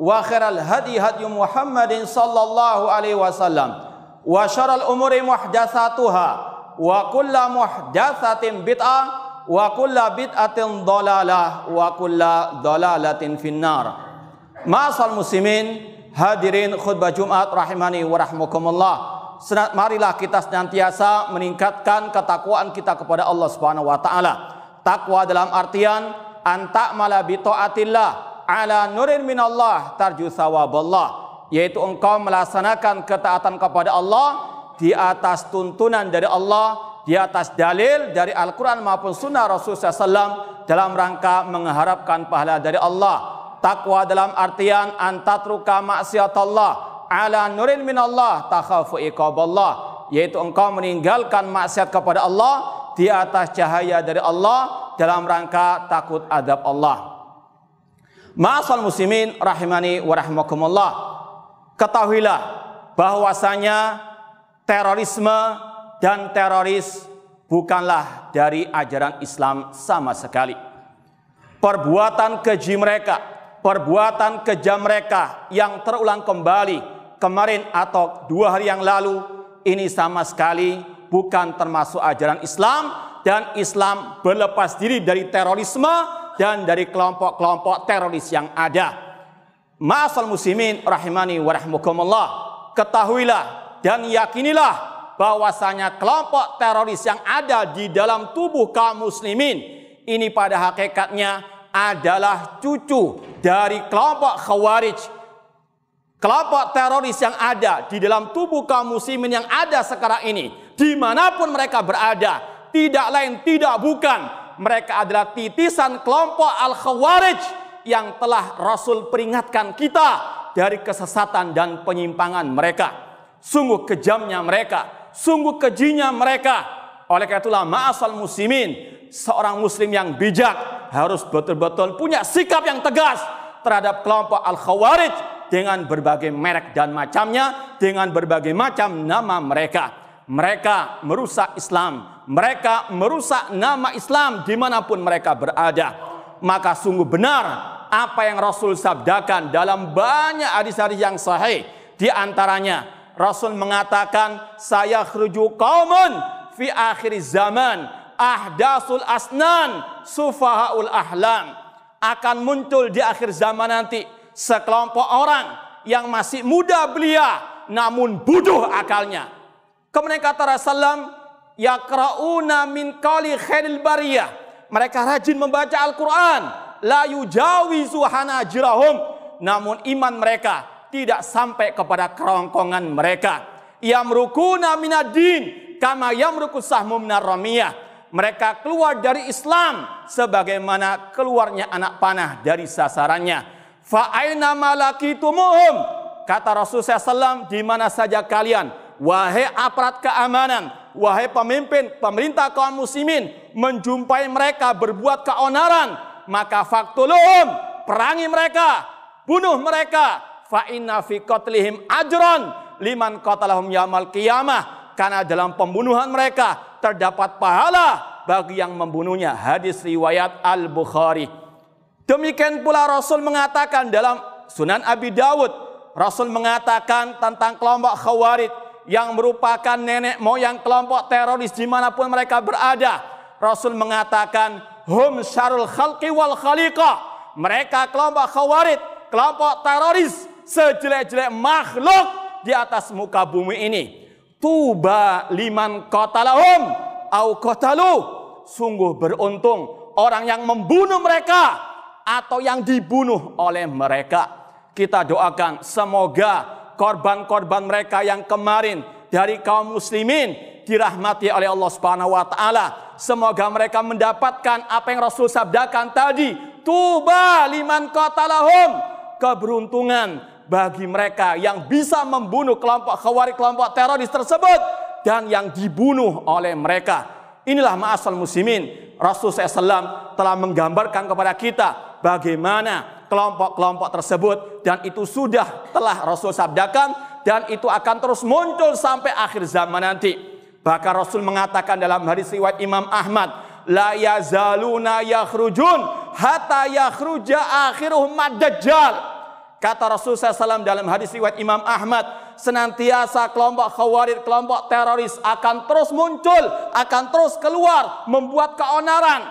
وخير الهدي هدي محمد صلى الله عليه وسلم وشر الأمور محدثاتها وكل محدثة بدعة وكل بدعة ضلالة وكل ضلالة في النار Masal muslimin hadirin khutbah Jumat rahimani wa rahmakumullah. Marilah kita senantiasa meningkatkan ketakwaan kita kepada Allah Subhanahu wa taala. Takwa dalam artian antak mala bi taatillah, ala nurin minallah tarju sawaballah yaitu engkau melaksanakan ketaatan kepada Allah di atas tuntunan dari Allah, di atas dalil dari Al-Quran maupun Sunnah Rasulullah SAW dalam rangka mengharapkan pahala dari Allah. Takwa dalam artian antatruka maksiat Allah ala nurin min Allah takhafu iqaballah yaitu engkau meninggalkan maksiat kepada Allah di atas cahaya dari Allah dalam rangka takut adab Allah. Masal muslimin rahimani wa Ketahuilah bahwasanya terorisme dan teroris bukanlah dari ajaran Islam sama sekali. Perbuatan keji mereka, perbuatan kejam mereka yang terulang kembali kemarin atau dua hari yang lalu ini sama sekali bukan termasuk ajaran Islam dan Islam berlepas diri dari terorisme dan dari kelompok-kelompok teroris yang ada. Ma'asal muslimin rahimani wa Ketahuilah dan yakinilah bahwasanya kelompok teroris yang ada di dalam tubuh kaum muslimin ini pada hakikatnya adalah cucu dari kelompok khawarij kelompok teroris yang ada di dalam tubuh kaum muslimin yang ada sekarang ini dimanapun mereka berada tidak lain tidak bukan mereka adalah titisan kelompok Al-Khawarij yang telah Rasul peringatkan kita dari kesesatan dan penyimpangan mereka. Sungguh kejamnya mereka, sungguh kejinya mereka. Oleh karena itulah ma'asal muslimin, seorang muslim yang bijak harus betul-betul punya sikap yang tegas terhadap kelompok Al-Khawarij dengan berbagai merek dan macamnya, dengan berbagai macam nama mereka. Mereka merusak Islam, mereka merusak nama Islam dimanapun mereka berada. Maka sungguh benar apa yang Rasul sabdakan dalam banyak hadis-hadis yang sahih. Di antaranya Rasul mengatakan saya khruju kaumun fi akhir zaman ahdasul asnan sufahaul ahlam akan muncul di akhir zaman nanti sekelompok orang yang masih muda belia namun bodoh akalnya. Kemudian kata Rasulullah Yakrauna min kali khairil bariyah. Mereka rajin membaca Al-Quran. La yujawizu hanajirahum. Namun iman mereka tidak sampai kepada kerongkongan mereka. Yamrukuna minadin. Kama yamruku sahmu minarramiyah. Mereka keluar dari Islam sebagaimana keluarnya anak panah dari sasarannya. Fa'aina malakitumuhum. Kata Rasulullah SAW, di mana saja kalian, wahai aparat keamanan, wahai pemimpin, pemerintah kaum muslimin, menjumpai mereka berbuat keonaran, maka faktulum perangi mereka, bunuh mereka, fa inna fi qatlihim ajran liman qatalahum yaumal qiyamah, karena dalam pembunuhan mereka terdapat pahala bagi yang membunuhnya. Hadis riwayat Al-Bukhari. Demikian pula Rasul mengatakan dalam Sunan Abi Dawud, Rasul mengatakan tentang kelompok Khawarij, yang merupakan nenek moyang kelompok teroris dimanapun mereka berada. Rasul mengatakan, Hum syarul khalqi wal khaliqa. Mereka kelompok khawarid, kelompok teroris, sejelek-jelek makhluk di atas muka bumi ini. Tuba liman kotalahum au kotalu. Sungguh beruntung orang yang membunuh mereka atau yang dibunuh oleh mereka. Kita doakan semoga korban-korban mereka yang kemarin dari kaum muslimin dirahmati oleh Allah Subhanahu wa taala. Semoga mereka mendapatkan apa yang Rasul sabdakan tadi, tuba liman qatalahum. Keberuntungan bagi mereka yang bisa membunuh kelompok khawari kelompok teroris tersebut dan yang dibunuh oleh mereka. Inilah ma'asal muslimin. Rasul SAW telah menggambarkan kepada kita bagaimana kelompok-kelompok tersebut dan itu sudah telah Rasul sabdakan dan itu akan terus muncul sampai akhir zaman nanti. Bahkan Rasul mengatakan dalam hadis riwayat Imam Ahmad, la yazaluna yakhrujun hatta yakhruja akhiruhum dajjal. Kata Rasul SAW dalam hadis riwayat Imam Ahmad, senantiasa kelompok khawarid, kelompok teroris akan terus muncul, akan terus keluar, membuat keonaran.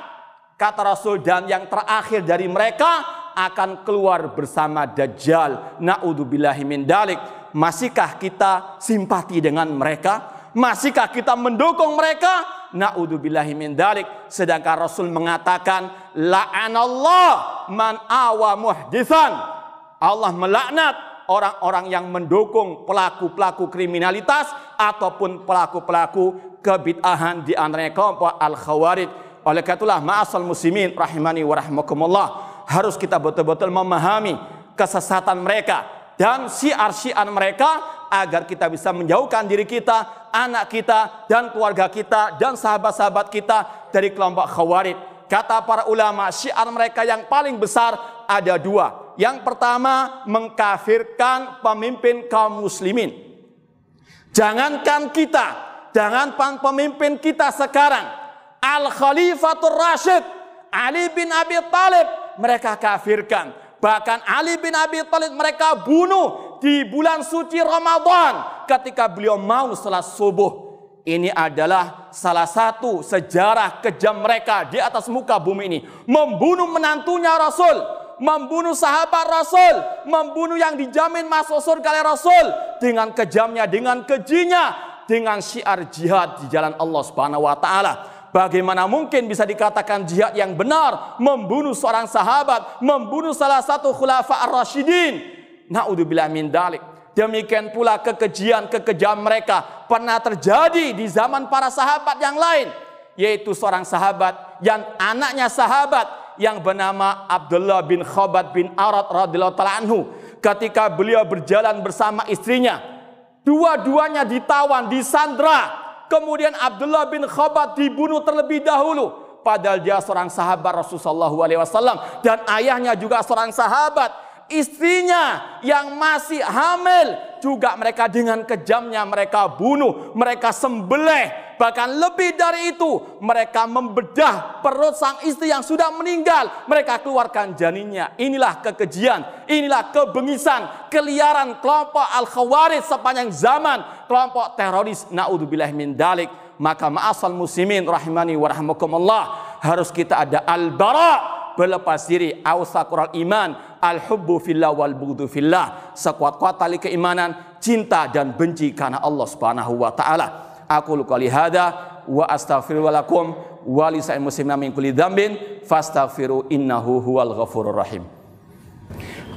Kata Rasul dan yang terakhir dari mereka akan keluar bersama Dajjal. Na'udzubillahi min dalik. Masihkah kita simpati dengan mereka? Masihkah kita mendukung mereka? Na'udzubillahi min dalik. Sedangkan Rasul mengatakan, La'anallah man awa muhdisan. Allah melaknat orang-orang yang mendukung pelaku-pelaku kriminalitas ataupun pelaku-pelaku kebitahan di antaranya kelompok Al-Khawarij. Oleh karena itulah ma'asal muslimin rahimani wa rahmakumullah harus kita betul-betul memahami kesesatan mereka dan siar arsian mereka agar kita bisa menjauhkan diri kita, anak kita, dan keluarga kita, dan sahabat-sahabat kita dari kelompok khawarij. Kata para ulama, syiar mereka yang paling besar ada dua. Yang pertama, mengkafirkan pemimpin kaum muslimin. Jangankan kita, jangan pemimpin kita sekarang. Al-Khalifatul Rashid, Ali bin Abi Talib, mereka kafirkan. Bahkan Ali bin Abi Thalib mereka bunuh di bulan suci Ramadan ketika beliau mau salat subuh. Ini adalah salah satu sejarah kejam mereka di atas muka bumi ini. Membunuh menantunya Rasul, membunuh sahabat Rasul, membunuh yang dijamin masuk surga oleh Rasul dengan kejamnya, dengan kejinya, dengan syiar jihad di jalan Allah Subhanahu wa taala. Bagaimana mungkin bisa dikatakan jihad yang benar membunuh seorang sahabat, membunuh salah satu khulafa ar-rasyidin? Nauzubillah min dalik. Demikian pula kekejian, kekejam mereka pernah terjadi di zaman para sahabat yang lain, yaitu seorang sahabat yang anaknya sahabat yang bernama Abdullah bin Khabat bin Arad radhiyallahu taala anhu ketika beliau berjalan bersama istrinya dua-duanya ditawan, disandra Kemudian Abdullah bin Khabat dibunuh terlebih dahulu padahal dia seorang sahabat Rasulullah SAW dan ayahnya juga seorang sahabat. Istrinya yang masih hamil juga mereka dengan kejamnya mereka bunuh, mereka sembelih, Bahkan lebih dari itu, mereka membedah perut sang istri yang sudah meninggal. Mereka keluarkan janinnya. Inilah kekejian, inilah kebengisan, keliaran kelompok Al-Khawarij sepanjang zaman. Kelompok teroris, na'udzubillah min dalik. Maka ma'asal muslimin rahimani warahmukumullah. Harus kita ada al-bara' berlepas diri awsakural iman al hubbu fillah wal bughdu fillah sekuat-kuat tali keimanan cinta dan benci karena Allah Subhanahu wa taala aku qali hadza wa astaghfiru lakum wa li sa'il muslimina min kulli fastaghfiru innahu huwal ghafurur rahim.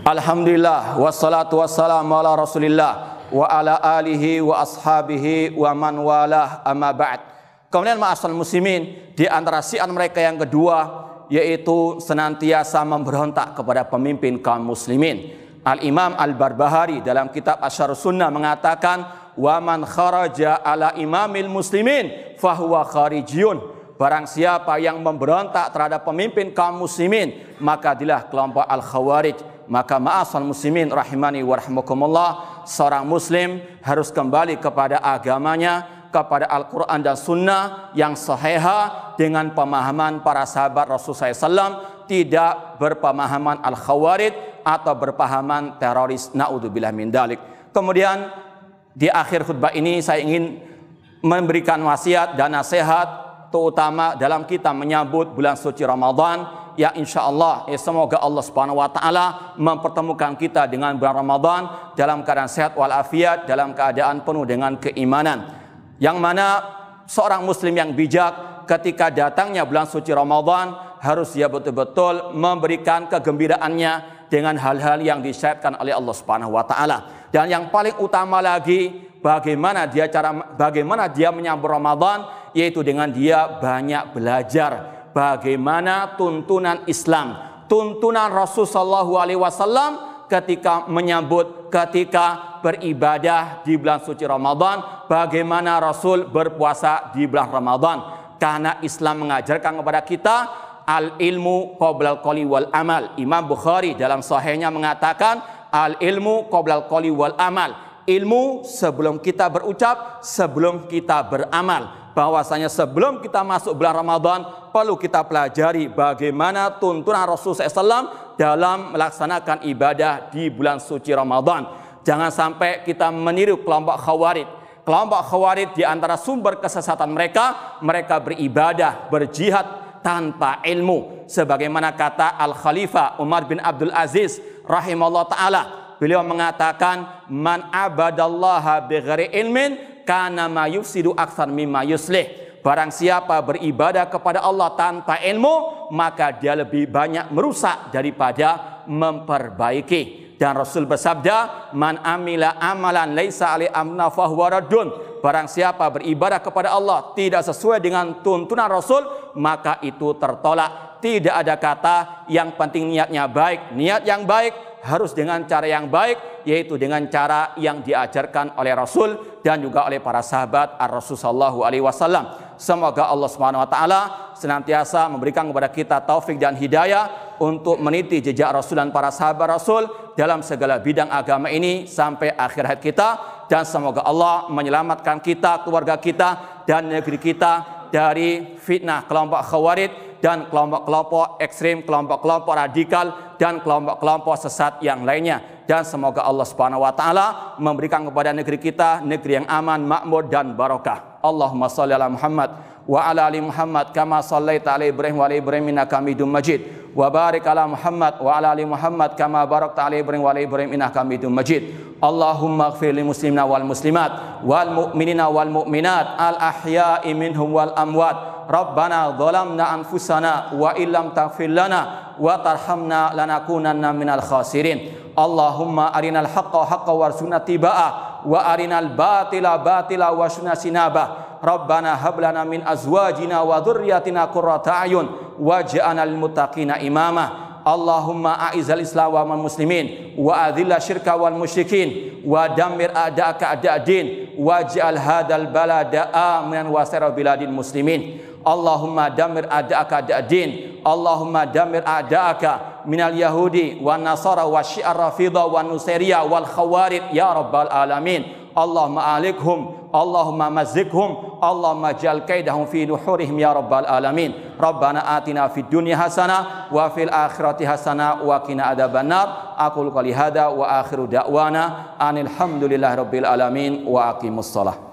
Alhamdulillah wassalatu wassalamu ala Rasulillah wa ala alihi wa ashabihi wa man walah amma ba'd. Kemudian ma'asal muslimin di antara sian mereka yang kedua yaitu senantiasa memberontak kepada pemimpin kaum muslimin. Al-Imam Al-Barbahari dalam kitab Asyar Sunnah mengatakan wa man kharaja ala imamil muslimin fahuwa kharijiyun. Barang siapa yang memberontak terhadap pemimpin kaum muslimin, maka dilah kelompok Al-Khawarij. Maka ma'asal muslimin rahimani warahmukumullah, seorang muslim harus kembali kepada agamanya, kepada Al-Quran dan Sunnah yang seheha dengan pemahaman para sahabat Rasulullah SAW, tidak berpemahaman Al-Khawarij atau berpahaman teroris. Na'udzubillah min dalik. Kemudian di akhir khutbah ini saya ingin memberikan wasiat dan nasihat terutama dalam kita menyambut bulan suci Ramadan ya insya Allah ya semoga Allah subhanahu wa ta'ala mempertemukan kita dengan bulan Ramadan dalam keadaan sehat walafiat dalam keadaan penuh dengan keimanan yang mana seorang muslim yang bijak ketika datangnya bulan suci Ramadan harus dia betul-betul memberikan kegembiraannya dengan hal-hal yang disyariatkan oleh Allah Subhanahu wa taala. Dan yang paling utama lagi bagaimana dia cara bagaimana dia menyambut Ramadan yaitu dengan dia banyak belajar bagaimana tuntunan Islam, tuntunan Rasulullah Shallallahu alaihi wasallam ketika menyambut ketika beribadah di bulan suci Ramadan, bagaimana Rasul berpuasa di bulan Ramadan. Karena Islam mengajarkan kepada kita al ilmu al qoli wal amal. Imam Bukhari dalam sahihnya mengatakan al ilmu qoblal qoli wal amal. Ilmu sebelum kita berucap, sebelum kita beramal. Bahwasanya sebelum kita masuk bulan Ramadan, perlu kita pelajari bagaimana tuntunan Rasul SAW dalam melaksanakan ibadah di bulan suci Ramadan. Jangan sampai kita meniru kelompok khawarid kelompok khawarid di antara sumber kesesatan mereka, mereka beribadah, berjihad tanpa ilmu. Sebagaimana kata Al-Khalifah Umar bin Abdul Aziz rahimahullah taala. Beliau mengatakan man abadallaha bighairi ilmin kana mayufsidu aktsar mimma yuslih. Barang siapa beribadah kepada Allah tanpa ilmu, maka dia lebih banyak merusak daripada memperbaiki dan Rasul bersabda, "Man amila amalan laisa ali amna fahuwa raddun." Barang siapa beribadah kepada Allah tidak sesuai dengan tuntunan Rasul, maka itu tertolak. Tidak ada kata yang penting niatnya baik. Niat yang baik harus dengan cara yang baik, yaitu dengan cara yang diajarkan oleh Rasul dan juga oleh para sahabat Ar-Rasul sallallahu alaihi wasallam. Semoga Allah Subhanahu wa taala senantiasa memberikan kepada kita taufik dan hidayah untuk meniti jejak Rasul dan para sahabat Rasul dalam segala bidang agama ini sampai akhir hayat kita dan semoga Allah menyelamatkan kita, keluarga kita dan negeri kita dari fitnah kelompok khawarid dan kelompok-kelompok ekstrem, kelompok-kelompok radikal dan kelompok-kelompok sesat yang lainnya. Dan semoga Allah Subhanahu wa taala memberikan kepada negeri kita negeri yang aman, makmur dan barokah. Allahumma shalli ala Muhammad wa ala ali Muhammad kama sallaita ala Ibrahim wa ala Ibrahim innaka Hamidum Majid wa barik ala Muhammad wa ala ali Muhammad kama barakta ala Ibrahim wa ala Ibrahim innaka Hamidum Majid Allahumma ighfir lil muslimina wal muslimat wal mu'minina wal mu'minat al ahya'i minhum wal amwat Rabbana dhalamna anfusana wa illam taghfir lana wa tarhamna lanakunanna minal khasirin Allahumma arinal haqqa haqqa warzuqna tiba'ah wa arinal batila batila warzuqna sinabah ربنا هب لنا من أزواجنا وذرياتنا قرة أعين واجعلنا للمتقين إماما اللهم أعز الإسلام والمسلمين وأذل الشرك والمشركين ودمر أعداءك أعداء الدين واجعل هذا البلد آمنا وسائر بلاد المسلمين اللهم دمر أعداءك أعداء الدين اللهم دمر أعداءك من اليهود والنصارى والشيعة الرافضة والنصيرية والخوارج يا رب العالمين اللهم أهلكهم اللهم مزقهم اللهم اجعل كيدهم في نحورهم يا رب العالمين ربنا آتنا في الدنيا حسنة وفي الآخرة حسنة وقنا عذاب النار أقول قولي هذا وآخر دعوانا أن الحمد لله رب العالمين وأقيم الصلاة